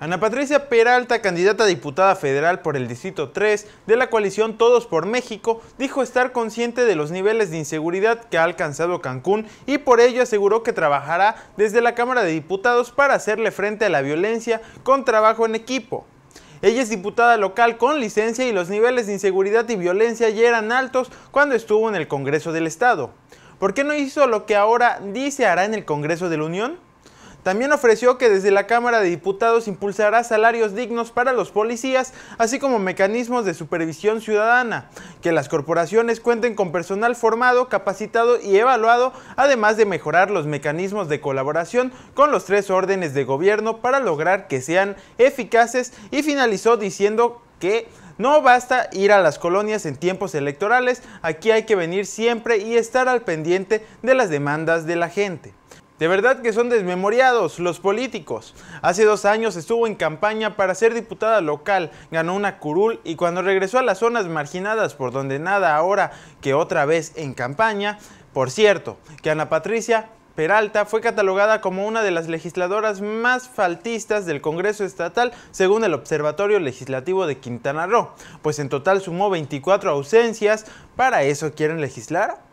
Ana Patricia Peralta, candidata a diputada federal por el Distrito 3 de la coalición Todos por México, dijo estar consciente de los niveles de inseguridad que ha alcanzado Cancún y por ello aseguró que trabajará desde la Cámara de Diputados para hacerle frente a la violencia con trabajo en equipo. Ella es diputada local con licencia y los niveles de inseguridad y violencia ya eran altos cuando estuvo en el Congreso del Estado. ¿Por qué no hizo lo que ahora dice hará en el Congreso de la Unión? También ofreció que desde la Cámara de Diputados impulsará salarios dignos para los policías, así como mecanismos de supervisión ciudadana, que las corporaciones cuenten con personal formado, capacitado y evaluado, además de mejorar los mecanismos de colaboración con los tres órdenes de gobierno para lograr que sean eficaces y finalizó diciendo que no basta ir a las colonias en tiempos electorales, aquí hay que venir siempre y estar al pendiente de las demandas de la gente. De verdad que son desmemoriados los políticos. Hace dos años estuvo en campaña para ser diputada local, ganó una curul y cuando regresó a las zonas marginadas por donde nada ahora que otra vez en campaña, por cierto, que Ana Patricia Peralta fue catalogada como una de las legisladoras más faltistas del Congreso Estatal, según el Observatorio Legislativo de Quintana Roo, pues en total sumó 24 ausencias. ¿Para eso quieren legislar?